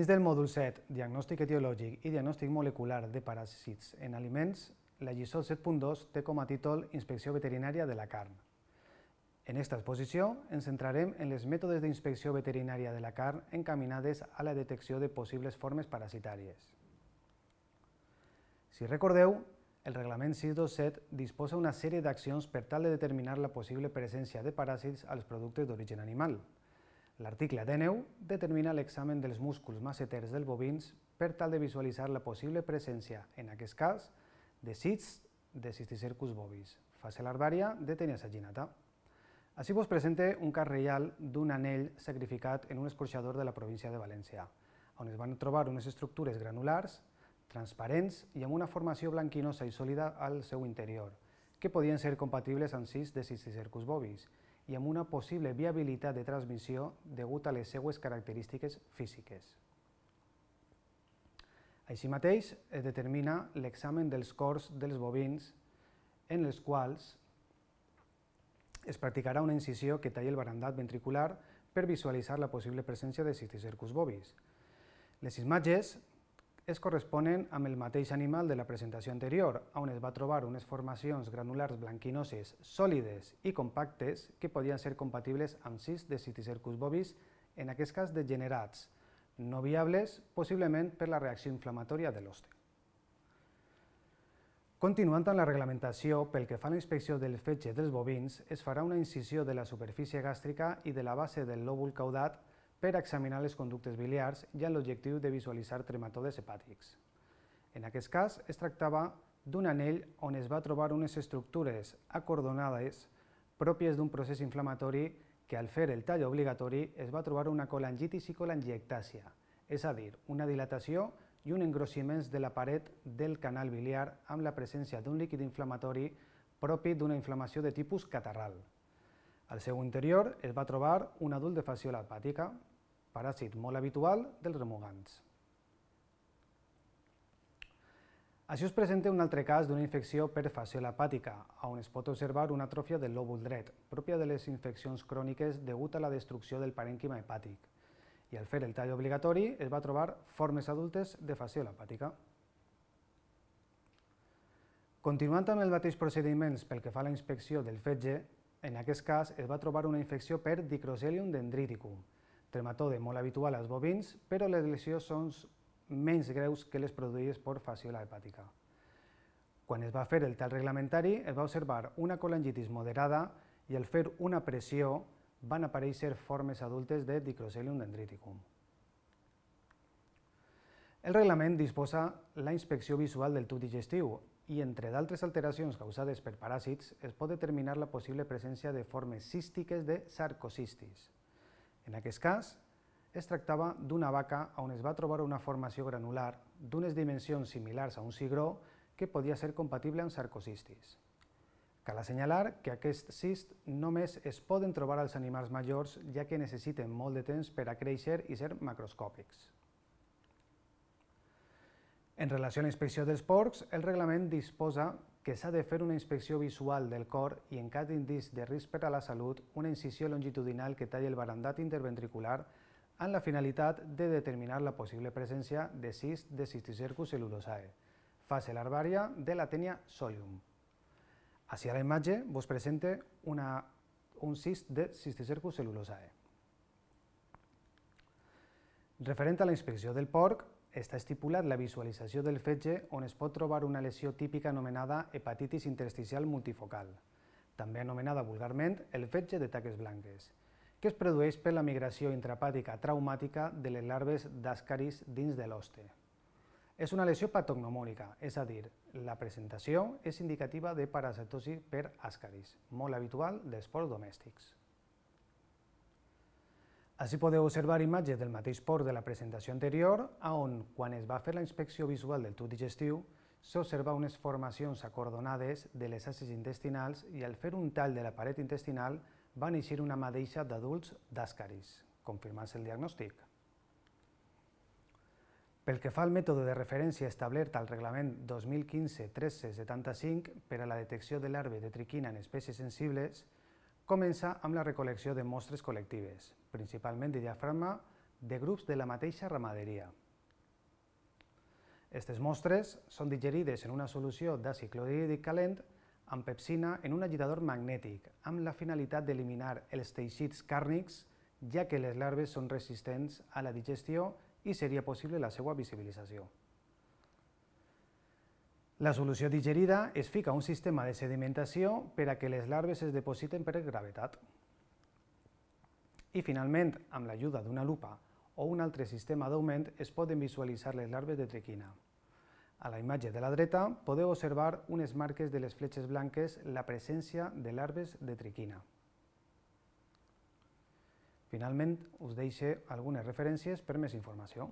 Dins del mòdul 7, Diagnòstic etiològic i diagnòstic molecular de paràsits en aliments, la lliçó 7.2 té com a títol Inspecció veterinària de la carn. En aquesta exposició ens centrarem en les mètodes d'inspecció veterinària de la carn encaminades a la detecció de possibles formes parasitàries. Si recordeu, el reglament 627 disposa una sèrie d'accions per tal de determinar la possible presència de paràsits als productes d'origen animal, L'article d'Eneu determina l'examen dels músculs masseters del bovins per tal de visualitzar la possible presència, en aquest cas, de cits de cisticercus bovis, fase larvària de tenia saginata. Així vos presente un cas reial d'un anell sacrificat en un escorxador de la província de València, on es van trobar unes estructures granulars, transparents i amb una formació blanquinosa i sòlida al seu interior, que podien ser compatibles amb cis de cisticercus bovis, i amb una possible viabilitat de transmissió degut a les seues característiques físiques. Així mateix, es determina l'examen dels cors dels bovins en els quals es practicarà una incisió que talli el barandat ventricular per visualitzar la possible presència de cisticercus bovis. Les imatges es corresponen amb el mateix animal de la presentació anterior, on es va trobar unes formacions granulars blanquinoses, sòlides i compactes que podien ser compatibles amb cis de Citicercus bovis, en aquest cas degenerats, no viables, possiblement per la reacció inflamatòria de l'hoste. Continuant amb la reglamentació, pel que fa a la inspecció del fetge dels bovins, es farà una incisió de la superfície gàstrica i de la base del lòbul caudat per examinar les conductes biliars i amb l'objectiu de visualitzar trematodes hepàtics. En aquest cas, es tractava d'un anell on es va trobar unes estructures acordonades pròpies d'un procés inflamatori que al fer el tall obligatori es va trobar una colangitis i colangiectàsia, és a dir, una dilatació i un engrossiment de la paret del canal biliar amb la presència d'un líquid inflamatori propi d'una inflamació de tipus catarral. Al seu interior es va trobar un adult de fasciola hepàtica, paràsit molt habitual dels remugants. Així us presenta un altre cas d'una infecció per fasciola hepàtica, on es pot observar una atròfia del lòbul dret, pròpia de les infeccions cròniques degut a la destrucció del parènquima hepàtic. I al fer el tall obligatori es va trobar formes adultes de fasciola hepàtica. Continuant amb els mateixos procediments pel que fa a la inspecció del fetge, en aquest cas es va trobar una infecció per Dicrocelium dendriticum, trematode molt habitual als bovins, però les lesions són menys greus que les produïdes per fasciola hepàtica. Quan es va fer el tal reglamentari, es va observar una colangitis moderada i al fer una pressió van aparèixer formes adultes de Dicrocelium dendriticum. El reglament disposa la inspecció visual del tub digestiu, i entre d'altres alteracions causades per paràsits es pot determinar la possible presència de formes cístiques de sarcocistis. En aquest cas, es tractava d'una vaca on es va trobar una formació granular d'unes dimensions similars a un cigró que podia ser compatible amb sarcocistis. Cal assenyalar que aquest cist només es poden trobar als animals majors ja que necessiten molt de temps per a créixer i ser macroscòpics. En relació a la inspecció dels porcs, el reglament disposa que s'ha de fer una inspecció visual del cor i en cas d'indís de risc per a la salut, una incisió longitudinal que talli el barandat interventricular amb la finalitat de determinar la possible presència de cist de cisticercus cel·lulosae, fase larvària de la tènia solium. Així a la imatge vos presente una, un cist de cisticercus cel·lulosae. Referent a la inspecció del porc, està estipulat la visualització del fetge on es pot trobar una lesió típica anomenada hepatitis intersticial multifocal, també anomenada vulgarment el fetge de taques blanques, que es produeix per la migració intrapàtica traumàtica de les larves d'ascaris dins de l'hoste. És una lesió patognomònica, és a dir, la presentació és indicativa de parasitosi per ascaris, molt habitual d'esports domèstics. Així podeu observar imatges del mateix port de la presentació anterior, on, quan es va fer la inspecció visual del tub digestiu, s'observa unes formacions acordonades de les asses intestinals i al fer un tall de la paret intestinal va néixer una madeixa d'adults d'àscaris, confirmant-se el diagnòstic. Pel que fa al mètode de referència establert al reglament 2015-1375 per a la detecció de larve de triquina en espècies sensibles, comença amb la recol·lecció de mostres col·lectives, principalment de diafragma, de grups de la mateixa ramaderia. Estes mostres són digerides en una solució d'àcid clorhídric calent amb pepsina en un agitador magnètic, amb la finalitat d'eliminar els teixits càrnics, ja que les larves són resistents a la digestió i seria possible la seva visibilització. La solució digerida es fica a un sistema de sedimentació per a que les larves es depositen per gravetat. I finalment, amb l'ajuda d'una lupa o un altre sistema d'augment es poden visualitzar les larves de triquina. A la imatge de la dreta podeu observar unes marques de les fletxes blanques la presència de larves de triquina. Finalment, us deixe algunes referències per més informació.